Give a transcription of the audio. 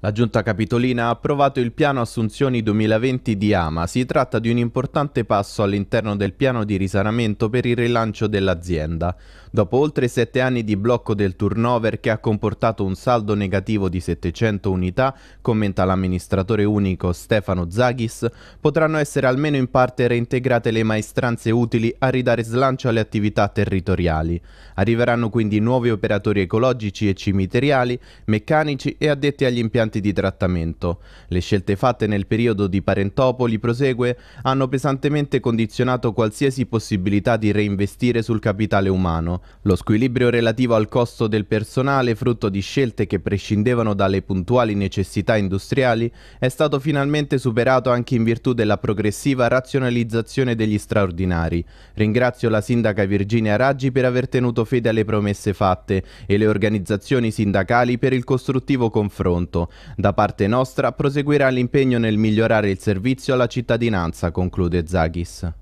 La giunta capitolina ha approvato il piano Assunzioni 2020 di Ama. Si tratta di un importante passo all'interno del piano di risanamento per il rilancio dell'azienda. Dopo oltre sette anni di blocco del turnover che ha comportato un saldo negativo di 700 unità, commenta l'amministratore unico Stefano Zaghis, potranno essere almeno in parte reintegrate le maestranze utili a ridare slancio alle attività territoriali. Arriveranno quindi nuovi operatori ecologici e cimiteriali, meccanici e addetti agli impianti strumenti di trattamento. Le scelte fatte nel periodo di Parentopoli, prosegue, hanno pesantemente condizionato qualsiasi possibilità di reinvestire sul capitale umano. Lo squilibrio relativo al costo del personale, frutto di scelte che prescindevano dalle puntuali necessità industriali, è stato finalmente superato anche in virtù della progressiva razionalizzazione degli straordinari. Ringrazio la sindaca Virginia Raggi per aver tenuto fede alle promesse fatte e le organizzazioni sindacali per il costruttivo confronto, da parte nostra proseguirà l'impegno nel migliorare il servizio alla cittadinanza, conclude Zagis.